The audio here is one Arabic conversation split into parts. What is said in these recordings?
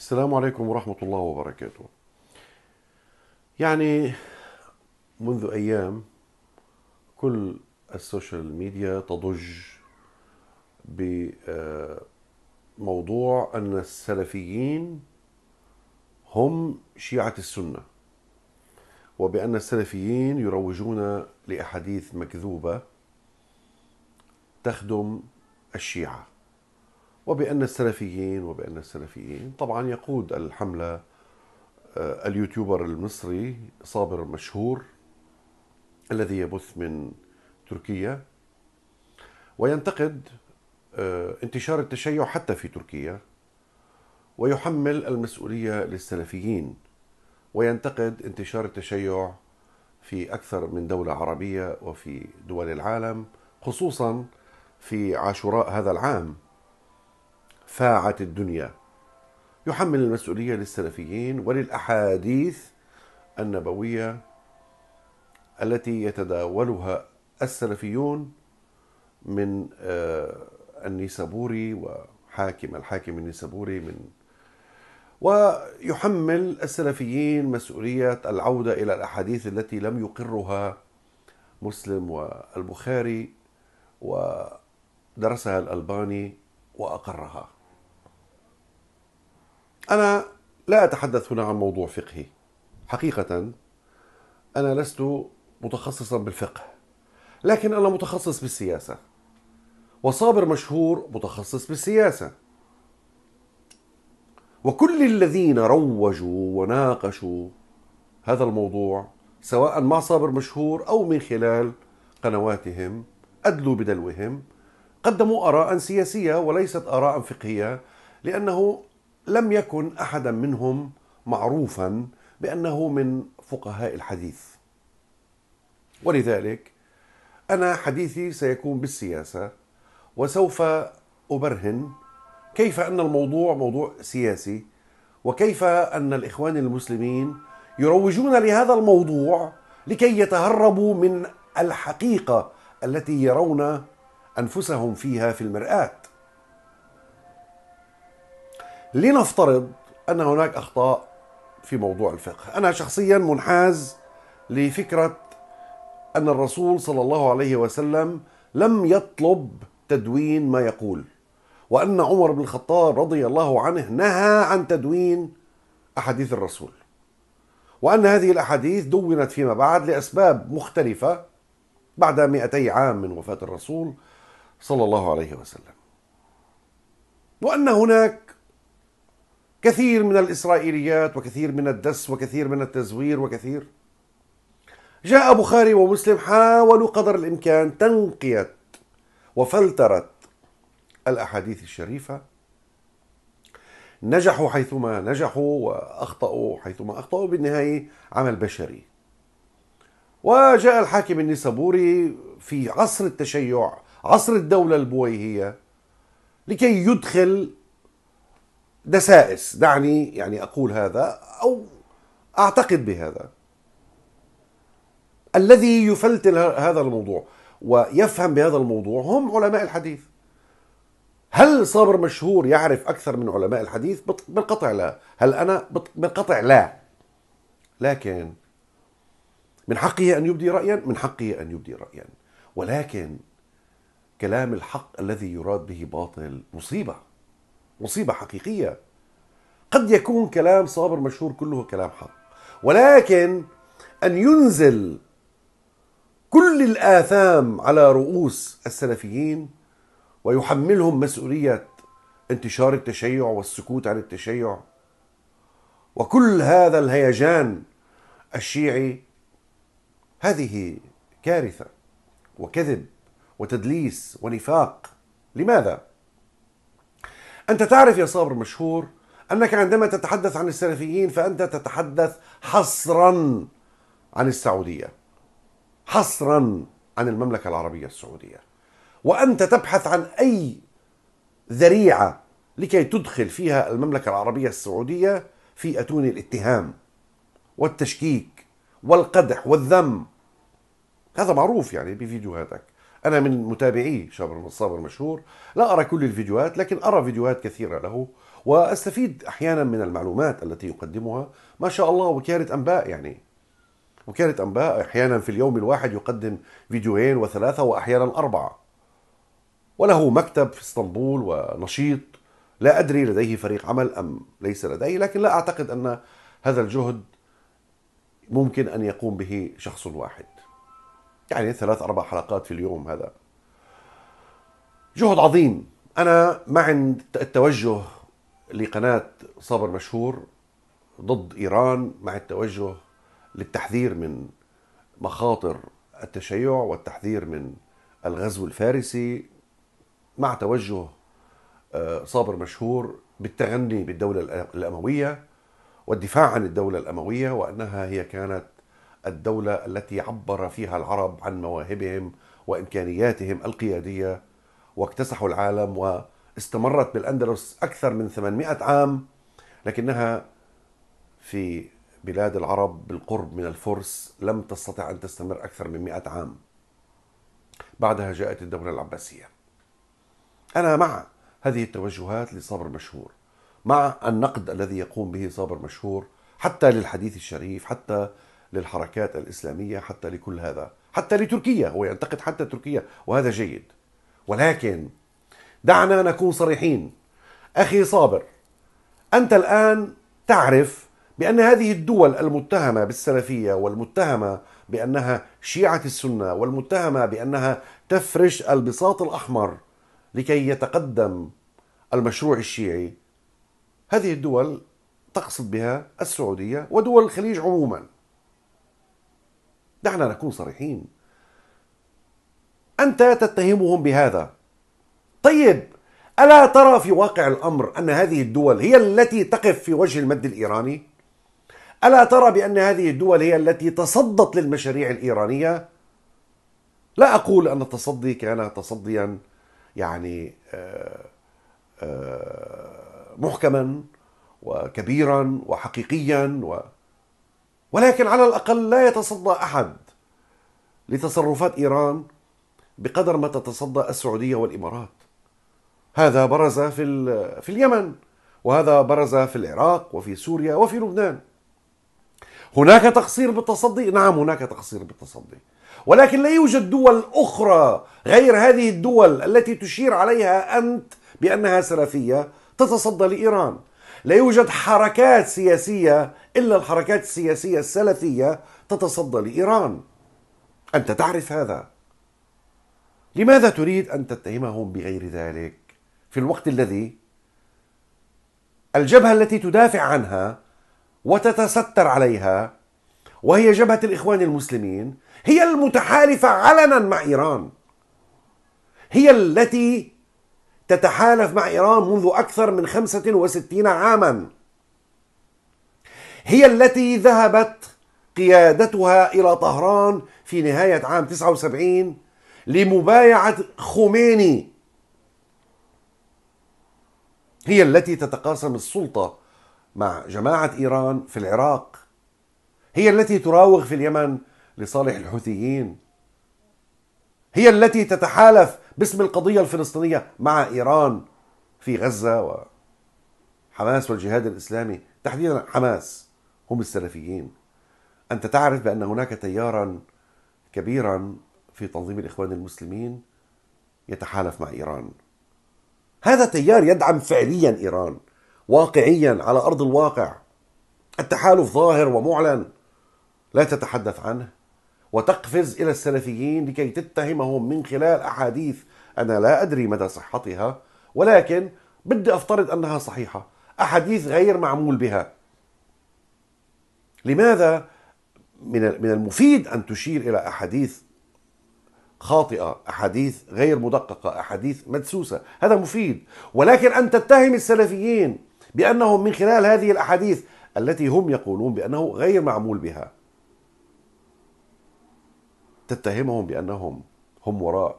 السلام عليكم ورحمة الله وبركاته. يعني منذ أيام كل السوشيال ميديا تضج بموضوع أن السلفيين هم شيعة السنة وبأن السلفيين يروجون لأحاديث مكذوبة تخدم الشيعة وبأن السلفيين وبأن السلفيين طبعا يقود الحملة آه، اليوتيوبر المصري صابر مشهور الذي يبث من تركيا وينتقد آه، انتشار التشيع حتى في تركيا ويحمل المسؤولية للسلفيين وينتقد انتشار التشيع في أكثر من دولة عربية وفي دول العالم خصوصا في عاشوراء هذا العام فاعت الدنيا يحمل المسؤولية للسلفيين وللأحاديث النبوية التي يتداولها السلفيون من آه، النيسابوري وحاكم الحاكم النيسابوري من ويحمل السلفيين مسؤولية العودة إلى الأحاديث التي لم يقرها مسلم والبخاري ودرسها الألباني وأقرها أنا لا أتحدث هنا عن موضوع فقهي حقيقة أنا لست متخصصا بالفقه لكن أنا متخصص بالسياسة وصابر مشهور متخصص بالسياسة وكل الذين روجوا وناقشوا هذا الموضوع سواء مع صابر مشهور أو من خلال قنواتهم أدلوا بدلوهم قدموا آراء سياسية وليست آراء فقهية لأنه لم يكن احدا منهم معروفا بانه من فقهاء الحديث ولذلك انا حديثي سيكون بالسياسه وسوف ابرهن كيف ان الموضوع موضوع سياسي وكيف ان الاخوان المسلمين يروجون لهذا الموضوع لكي يتهربوا من الحقيقه التي يرون انفسهم فيها في المراه لنفترض ان هناك اخطاء في موضوع الفقه انا شخصيا منحاز لفكره ان الرسول صلى الله عليه وسلم لم يطلب تدوين ما يقول وان عمر بن الخطاب رضي الله عنه نهى عن تدوين احاديث الرسول وان هذه الاحاديث دونت فيما بعد لاسباب مختلفه بعد 200 عام من وفاه الرسول صلى الله عليه وسلم وان هناك كثير من الإسرائيليات وكثير من الدس وكثير من التزوير وكثير جاء بخاري ومسلم حاولوا قدر الإمكان تنقية وفلترة الأحاديث الشريفة نجحوا حيثما نجحوا وأخطأوا حيثما أخطأوا بالنهاية عمل بشري وجاء الحاكم النسابوري في عصر التشيع عصر الدولة البويهية لكي يدخل دسائس دعني يعني أقول هذا أو أعتقد بهذا الذي يفلتل هذا الموضوع ويفهم بهذا الموضوع هم علماء الحديث هل صابر مشهور يعرف أكثر من علماء الحديث؟ بالقطع لا هل أنا؟ بالقطع لا لكن من حقه أن يبدي رأيا؟ من حقه أن يبدي رأيا ولكن كلام الحق الذي يراد به باطل مصيبه مصيبة حقيقية قد يكون كلام صابر مشهور كله كلام حق ولكن أن ينزل كل الآثام على رؤوس السلفيين ويحملهم مسؤولية انتشار التشيع والسكوت عن التشيع وكل هذا الهيجان الشيعي هذه كارثة وكذب وتدليس ونفاق لماذا؟ أنت تعرف يا صابر مشهور أنك عندما تتحدث عن السلفيين فأنت تتحدث حصرا عن السعودية حصرا عن المملكة العربية السعودية وأنت تبحث عن أي ذريعة لكي تدخل فيها المملكة العربية السعودية في أتون الاتهام والتشكيك والقدح والذم هذا معروف يعني بفيديوهاتك أنا من متابعي شابر الصابر المشهور لا أرى كل الفيديوهات لكن أرى فيديوهات كثيرة له وأستفيد أحيانا من المعلومات التي يقدمها ما شاء الله وكالة أنباء يعني وكالة أنباء أحيانا في اليوم الواحد يقدم فيديوهين وثلاثة وأحيانا أربعة وله مكتب في اسطنبول ونشيط لا أدري لديه فريق عمل أم ليس لديه لكن لا أعتقد أن هذا الجهد ممكن أن يقوم به شخص واحد يعني ثلاث أربع حلقات في اليوم هذا جهد عظيم أنا مع التوجه لقناة صابر مشهور ضد إيران مع التوجه للتحذير من مخاطر التشيع والتحذير من الغزو الفارسي مع توجه آه، صابر مشهور بالتغني بالدولة الأموية والدفاع عن الدولة الأموية وأنها هي كانت الدولة التي عبر فيها العرب عن مواهبهم وإمكانياتهم القيادية واكتسحوا العالم واستمرت بالأندلس أكثر من 800 عام لكنها في بلاد العرب بالقرب من الفرس لم تستطع أن تستمر أكثر من 100 عام بعدها جاءت الدولة العباسية أنا مع هذه التوجهات لصابر مشهور مع النقد الذي يقوم به صابر مشهور حتى للحديث الشريف حتى للحركات الإسلامية حتى لكل هذا حتى لتركيا هو ينتقد حتى تركيا وهذا جيد ولكن دعنا نكون صريحين أخي صابر أنت الآن تعرف بأن هذه الدول المتهمة بالسلفية والمتهمة بأنها شيعة السنة والمتهمة بأنها تفرش البساط الأحمر لكي يتقدم المشروع الشيعي هذه الدول تقصد بها السعودية ودول الخليج عموماً دعنا نكون صريحين أنت تتهمهم بهذا طيب ألا ترى في واقع الأمر أن هذه الدول هي التي تقف في وجه المد الإيراني؟ ألا ترى بأن هذه الدول هي التي تصدت للمشاريع الإيرانية؟ لا أقول أن التصدي كان تصديا يعني آه، آه، محكما وكبيرا وحقيقيا و ولكن على الأقل لا يتصدى أحد لتصرفات إيران بقدر ما تتصدى السعودية والإمارات هذا برز في, في اليمن وهذا برز في العراق وفي سوريا وفي لبنان هناك تقصير بالتصدي نعم هناك تقصير بالتصدي ولكن لا يوجد دول أخرى غير هذه الدول التي تشير عليها أنت بأنها سلفية تتصدى لإيران لا يوجد حركات سياسية إلا الحركات السياسية السلفية تتصدى لإيران أنت تعرف هذا لماذا تريد أن تتهمهم بغير ذلك في الوقت الذي الجبهة التي تدافع عنها وتتستر عليها وهي جبهة الإخوان المسلمين هي المتحالفة علنا مع إيران هي التي تتحالف مع إيران منذ أكثر من 65 عاما هي التي ذهبت قيادتها إلى طهران في نهاية عام 79 لمبايعة خميني هي التي تتقاسم السلطة مع جماعة إيران في العراق هي التي تراوغ في اليمن لصالح الحوثيين هي التي تتحالف باسم القضية الفلسطينية مع إيران في غزة وحماس والجهاد الإسلامي تحديدا حماس هم السلفيين أنت تعرف بأن هناك تيارا كبيرا في تنظيم الإخوان المسلمين يتحالف مع إيران هذا تيار يدعم فعليا إيران واقعيا على أرض الواقع التحالف ظاهر ومعلن لا تتحدث عنه وتقفز الى السلفيين لكي تتهمهم من خلال احاديث أنا لا أدري مدى صحتها ولكن بدي أفترض أنها صحيحة أحاديث غير معمول بها لماذا من المفيد أن تشير إلى أحاديث خاطئة أحاديث غير مدققة أحاديث مدسوسة هذا مفيد ولكن أن تتهم السلفيين بأنهم من خلال هذه الأحاديث التي هم يقولون بأنه غير معمول بها تتهمهم بأنهم هم وراء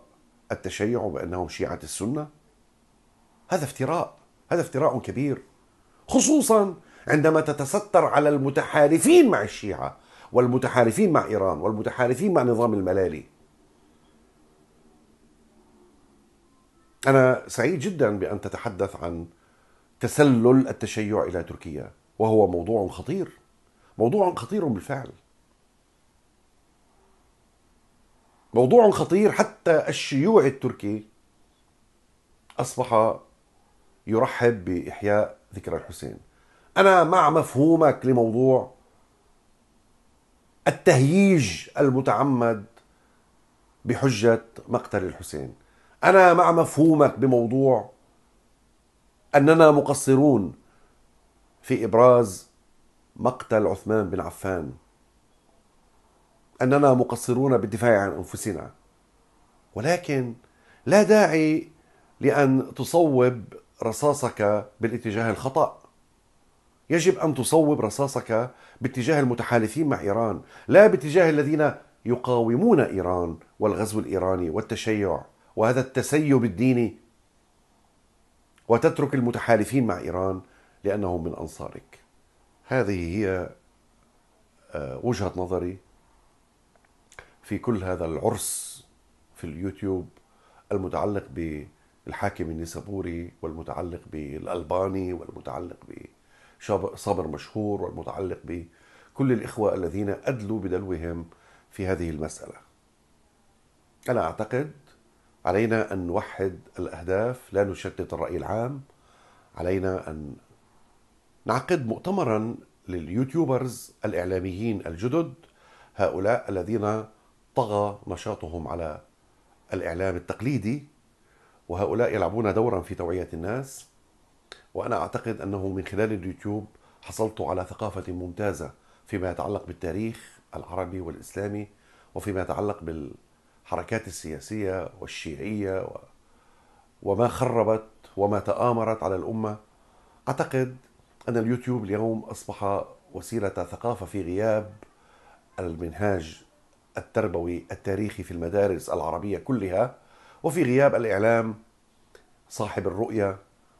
التشيع بأنهم شيعة السنة هذا افتراء هذا افتراء كبير خصوصا عندما تتستر على المتحالفين مع الشيعة والمتحالفين مع إيران والمتحالفين مع نظام الملالي أنا سعيد جدا بأن تتحدث عن تسلل التشيع إلى تركيا وهو موضوع خطير موضوع خطير بالفعل موضوع خطير حتى الشيوعي التركي أصبح يرحب بإحياء ذكرى الحسين أنا مع مفهومك لموضوع التهييج المتعمد بحجة مقتل الحسين أنا مع مفهومك بموضوع أننا مقصرون في إبراز مقتل عثمان بن عفان اننا مقصرون بالدفاع عن انفسنا ولكن لا داعي لان تصوب رصاصك بالاتجاه الخطا يجب ان تصوب رصاصك باتجاه المتحالفين مع ايران لا باتجاه الذين يقاومون ايران والغزو الايراني والتشيع وهذا التسيب الديني وتترك المتحالفين مع ايران لانهم من انصارك هذه هي آه، وجهه نظري في كل هذا العرس في اليوتيوب المتعلق بالحاكم النيسابوري والمتعلق بالألباني والمتعلق بصابر مشهور والمتعلق بكل الإخوة الذين أدلوا بدلوهم في هذه المسألة أنا أعتقد علينا أن نوحد الأهداف لا نشتت الرأي العام علينا أن نعقد مؤتمرا لليوتيوبرز الإعلاميين الجدد هؤلاء الذين طغى نشاطهم على الإعلام التقليدي وهؤلاء يلعبون دورا في توعية الناس وأنا أعتقد أنه من خلال اليوتيوب حصلت على ثقافة ممتازة فيما يتعلق بالتاريخ العربي والإسلامي وفيما يتعلق بالحركات السياسية والشيعية وما خربت وما تآمرت على الأمة أعتقد أن اليوتيوب اليوم أصبح وسيلة ثقافة في غياب المنهاج التربوي التاريخي في المدارس العربية كلها وفي غياب الإعلام صاحب الرؤية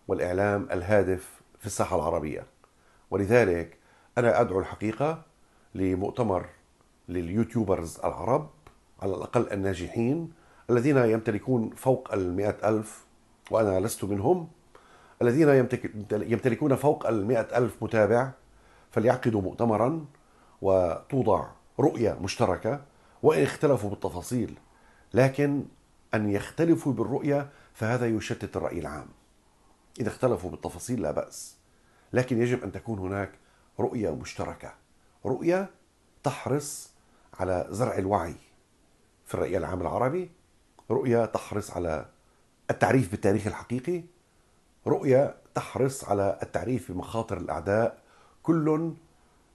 والإعلام الهادف في الساحة العربية ولذلك أنا أدعو الحقيقة لمؤتمر لليوتيوبرز العرب على الأقل الناجحين الذين يمتلكون فوق المئة ألف وأنا لست منهم الذين يمتلكون فوق المئة ألف متابع فليعقدوا مؤتمرا وتوضع رؤية مشتركة وإن اختلفوا بالتفاصيل لكن أن يختلفوا بالرؤية فهذا يشتت الرأي العام إذا اختلفوا بالتفاصيل لا بأس لكن يجب أن تكون هناك رؤية مشتركة رؤية تحرص على زرع الوعي في الرأي العام العربي رؤية تحرص على التعريف بالتاريخ الحقيقي رؤية تحرص على التعريف بمخاطر الأعداء كل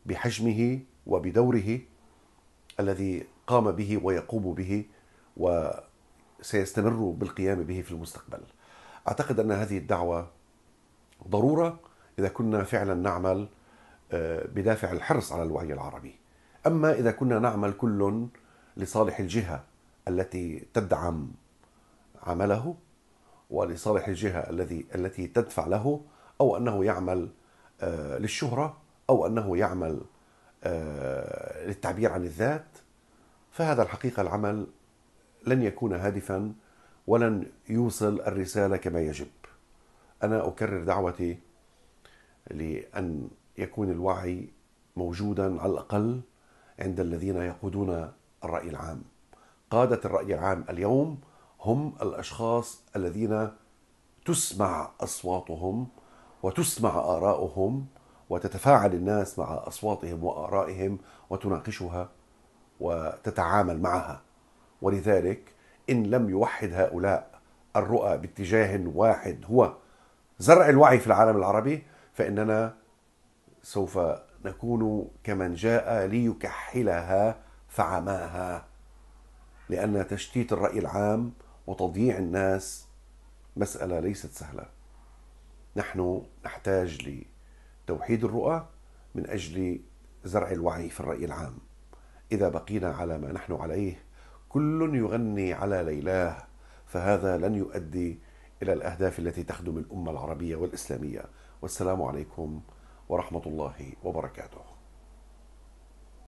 بحجمه وبدوره الذي قام به ويقوم به وسيستمر بالقيام به في المستقبل أعتقد أن هذه الدعوة ضرورة إذا كنا فعلا نعمل آه، بدافع الحرص على الوعي العربي أما إذا كنا نعمل كل لصالح الجهة التي تدعم عمله ولصالح الجهة الذي التي تدفع له أو أنه يعمل آه، للشهرة أو أنه يعمل آه، للتعبير عن الذات فهذا الحقيقه العمل لن يكون هادفا ولن يوصل الرساله كما يجب. انا اكرر دعوتي لان يكون الوعي موجودا على الاقل عند الذين يقودون الراي العام. قاده الراي العام اليوم هم الاشخاص الذين تسمع اصواتهم وتسمع آرائهم وتتفاعل الناس مع أصواتهم وآرائهم وتناقشها وتتعامل معها ولذلك إن لم يوحد هؤلاء الرؤى باتجاه واحد هو زرع الوعي في العالم العربي فإننا سوف نكون كمن جاء ليكحلها فعماها لأن تشتيت الرأي العام وتضييع الناس مسألة ليست سهلة نحن نحتاج لتوحيد الرؤى من أجل زرع الوعي في الرأي العام إذا بقينا على ما نحن عليه كل يغني على ليلاه فهذا لن يؤدي إلى الأهداف التي تخدم الأمة العربية والإسلامية والسلام عليكم ورحمة الله وبركاته